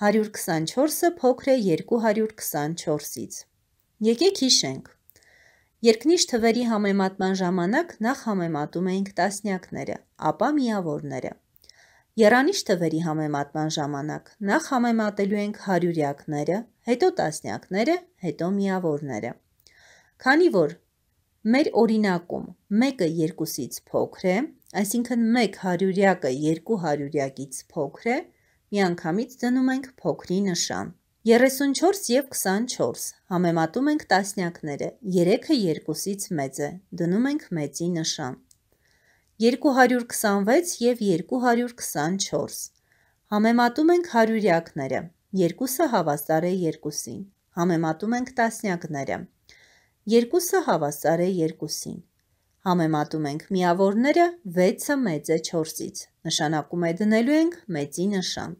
124-ը փոքր է 224-ից։ Եկեք հիշենք։ Երկնիշ թվերի համեմատման ժամանակ նախ համեմատում էինք տասնյակները, ապա միավորները։ Երանիշ թվերի համեմատման ժամանակ նախ համեմատելու ենք հարյուրյակները, հետո տասնյակները, հետո միավորները։ Քանի որ մեր օրինակում մեկը երկուսից փոքր է, այսինքն մեկ հարյուրյակը երկու հարյուրյակից փոքր է, միանգամից դնում ենք փոքրի նշան։ 34 և 24, համեմատում ենք տասնյակները, 3-ը երկուսից մեծ է, դնում ենք մեծի նշան։ 226 և 224, համեմատում ենք հարյուրյակները, 2-ը հավասար է 2-ին, համեմատում ենք տասնյակները, 2-ը հավասար է 2-ին, համեմատում ենք միավորները, 6-ը մեծ է 4-ից, նշանակում է դնելու ենք մեծի նշան։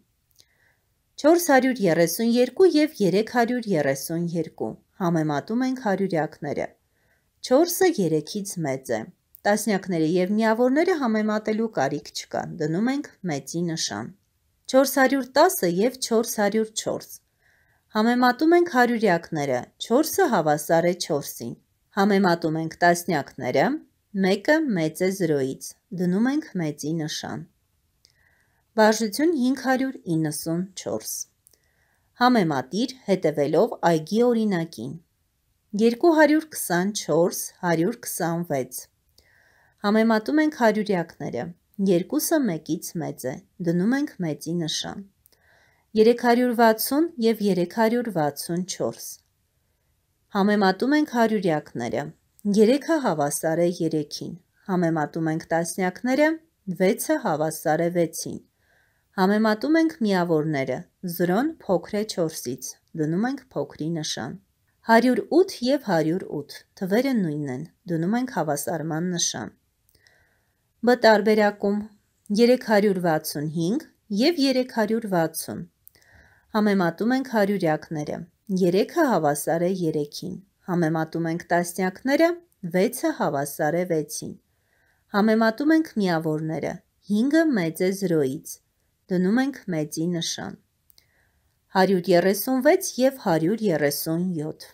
432 և 332, համեմատում ենք հարյուրյակները։ 4-ը 3-ից մեծ է։ Տասնյակները և միավորները համեմատելու կարիք չկա, դնում ենք մեծի նշան։ 410 և 404, համեմատում ենք հարյուրյակները, 4-ը հավասար է 4-ին, համեմատում ենք տասնյակները, 1-ը մեծ է 0-ից, դնում ենք մեծի նշան։ Վարժություն 594։ Համեմատիր հետևելով այգի օրինակին։ 224-126 Համեմատում ենք հարյուրյակները։ Երկուսը մեկից մեծ է, դնում ենք մեծի նշան։ 360 և 364 Համեմատում ենք հարյուրյակները։ 3-ը հավասար է 3-ին։ Համեմատում ենք տասնյակները, 6-ը հավասար է 6-ին։ Համեմատում ենք միավորները, զրոն փոքր է 4-ից, դնում ենք փոքրի նշան։ 108 և 108, թվերը նույնն են, դնում ենք հավասարման նշան։ Բ տարբերակում 365 և 360, համեմատում ենք հարյուրյակները, 3-ը հավասար է 3-ին, համեմատում ենք տասնյակները, 6-ը հավասար է 6-ին։ Համեմատում ենք միավորները, 5-ը մեծ է 0-ից, Դնում ենք մեծի նշան։ 136 և 137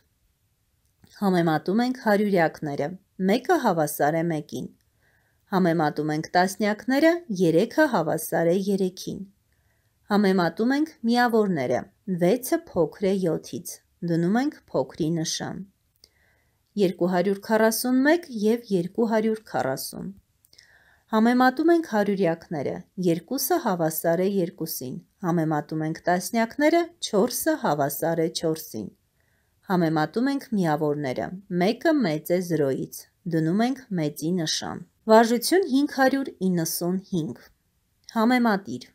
Համեմատում ենք հարյուրյակները, մեկը հավասար է մեկին։ Համեմատում ենք տասնյակները, երեքը հավասար է երեքին։ Համեմատում ենք միավորները, վեցը փոքր է յոթից, դնում ենք փոքրի նշան։ 241 և 240 Համեմատում ենք հարյուրյակները, երկուսը հավասար է երկուսին, համեմատում ենք տասնյակները, չորսը հավասար է չորսին։ Համեմատում ենք միավորները, մեկը մեծ է զրոյից, դնում ենք մեծի նշան։ Վարժություն 595 Համեմատիր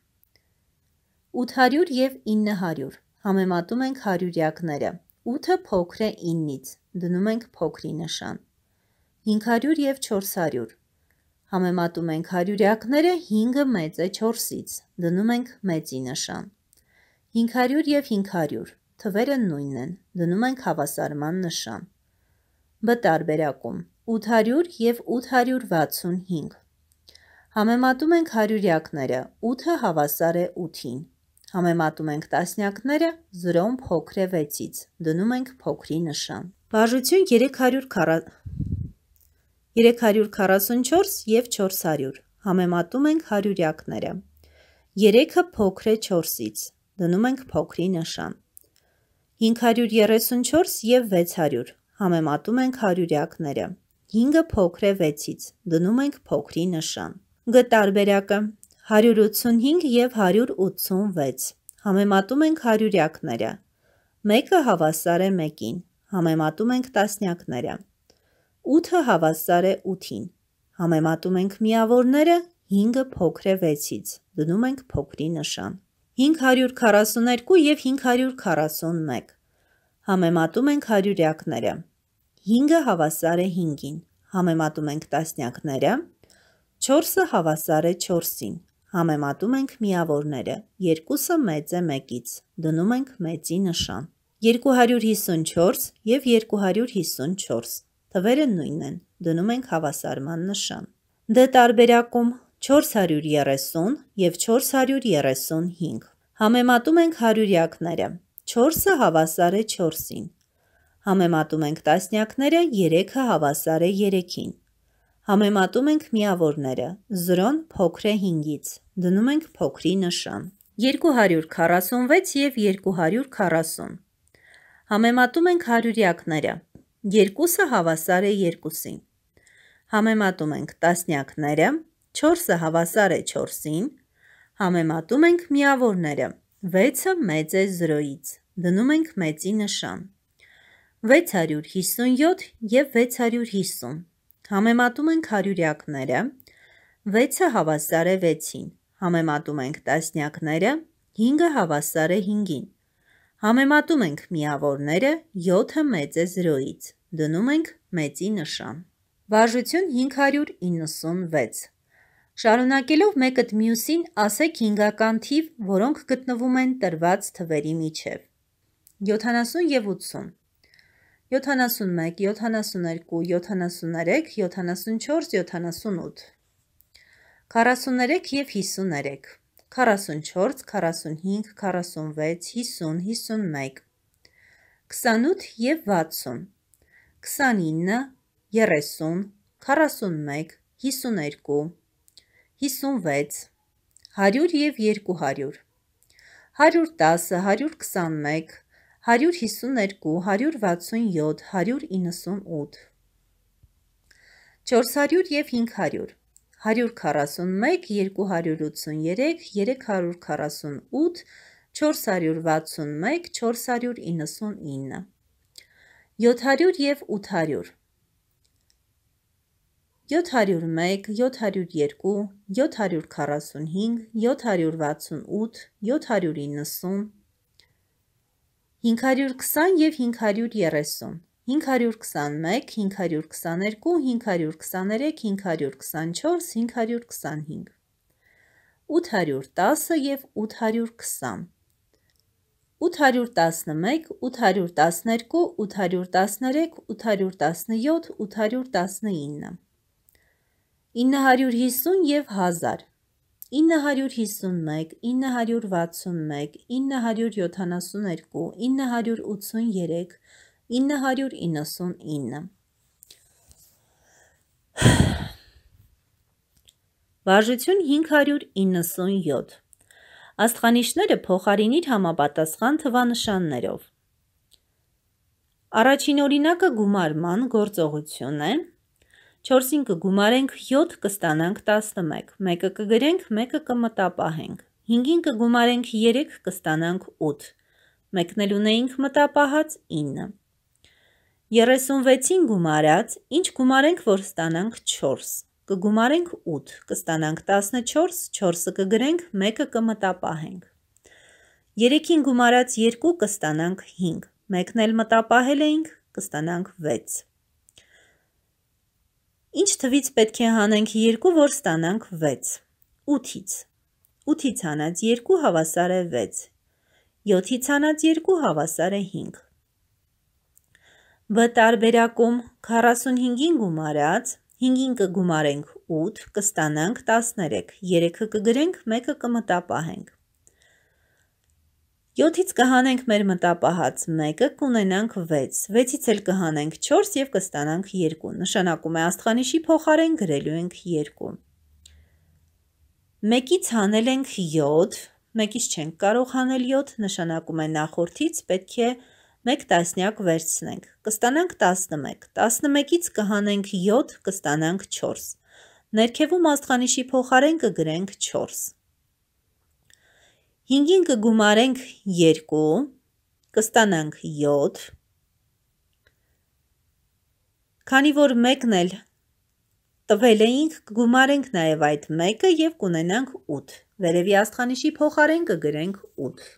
800 և 900 Համեմատում ենք հարյուրյակները, 8-ը փոքր է 9-ից, դնում ենք փոքրի նշան։ 500 և 400 Համեմատում ենք հարյուրյակները 5-ը մեծ է 4-ից, դնում ենք մեծի նշան։ 500 և 500, թվերը նույնն են, դնում ենք հավասարման նշան։ Բ տարբերակում 800 և 865։ Համեմատում ենք հարյուրյակները, 8-ը հավասար է 8-ին։ Համեմատում ենք տասնյակները 0-ն փոքր է 6-ից, դնում ենք փոքրի նշան։ Բաժություն 340 344 և 400, համեմատում ենք հարյուրյակները։ 3-ը փոքր է 4-ից, դնում ենք փոքրի նշան։ 534 և 600, համեմատում ենք հարյուրյակները։ 5-ը փոքր է 6-ից, դնում ենք փոքրի նշան։ Գ տարբերակը 185 և 186, համեմատում ենք հարյուրյակները։ Մեկը հավասար է մեկին, համեմատում ենք տասնյակները։ 8-ը հավասար է 8-ին։ Համեմատում ենք միավորները 5-ը փոքր է 6-ից։ Դնում ենք փոքրի նշան։ 542 եւ 541։ Համեմատում ենք հարյուրյակները։ 5-ը հավասար է 5-ին։ Համեմատում ենք տասնյակները։ 4-ը հավասար է 4-ին։ Համեմատում ենք միավորները, երկուսը մեծ է մեկից, դնում ենք մեծի նշան, 254 և 254, Թվերը նույնն են, դնում ենք հավասարման նշան։ Դ դե տարբերակում 430 և 435։ Համեմատում ենք հարյուրյակները։ 4-ը հավասար է 4-ին։ Համեմատում ենք տասնյակները, 3-ը հավասար է 3-ին։ Համեմատում ենք միավորները, 0-ն փոքր է 5-ից, դնում ենք փոքրի նշան։ 246 և 240։ Համեմատում ենք հարյուրյակները, երկուսը հավասար է երկուսին։ Համեմատում ենք տասնյակները, չորսը հավասար է չորսին, համեմատում ենք միավորները, վեցը մեծ է զրոյից, դնում ենք մեծի նշան։ 657 և 650, համեմատում ենք հարյուրյակները, վեցը հավասար է վեցին, համեմատում ենք տասնյակները, հինգը հավասար է հինգին, Համեմատում ենք միավորները 7-ը մեծ է 0-ից։ Դնում ենք մեծի նշան։ Վարժություն 596։ Շարունակելով մեկըդ մյուսին, ասեք հինգական թիվ, որոնք գտնվում են տրված թվերի միջև։ 70 և 80 71, 72, 73, 74, 78 43 և 53 44, 45, 46, 50, 51 28 և 60 29, 30, 41, 52, 56, 100 և 200, 110, 121, 152, 167, 198, 400 և 500, 141, 283, 348, 461, 499, 700 և 800 701, 702, 745, 768, 790, 520 և 530, 521, 522, 523, 524, 525, 810 և 820, 811, 812, 813, 817, 819, 950 և 1000, 951, 961, 972, 983, 999 Վարժություն 597 աստխանիշները փոխարինիր համապատասխան թվանշաններով։ Առաջին օրինակը գումարման գործողությունն է։ 4-ին կգումարենք 7, կստանանք 11, 1-ը կգրենք, 1-ը կմտապահենք, 5-ին կգումարենք 3, կստանանք 8, 1-ն էլ ունեինք մտապահած 9։ 36-ին գումարած, ինչ գումարենք, որ ստանանք 4 կգումարենք 8, կստանանք 14, 4-ը կգրենք, 1-ը կմտապահենք։ 3-ին գումարած 2 կստանանք 5, 1-ն էլ մտապահել էինք, կստանանք 6։ Ինչ թվից պետք է հանենք 2, որ ստանանք 6։ 8-ից։ 8-ից հանած 2 հավասար է 6։ 7-ից հանած 2 հավասար է 5։ Բ տարբերակում 45-ին գումարած 1 5-ին կգումարենք 8, կստանանք 13, 3-ը կգրենք, 1-ը կմտապահենք։ 7-ից կհանենք մեր մտապահած 1-ը, կունենանք 6, 6-ից էլ կհանենք 4 և կստանանք 2, նշանակում է աստխանիշի փոխարեն գրելու ենք 2։ 1-ից հանել ենք 7, 1-ից չենք կարող հանել 7, նշանակում է նախորդից պետք է 7 մեկ տասնյակ վերցնենք, կստանանք 11, 11-ից կհանենք 7, կստանանք 4։ Ներքևում աստխանիշի փոխարեն կգրենք 4։ 5-ին կգումարենք 2, կստանանք 7։ Քանի որ մեկն էլ տվել էինք, կգումարենք նաև այդ մեկը և կունենանք 8։ Վերևի աստխանիշի փոխարեն կգրենք 8։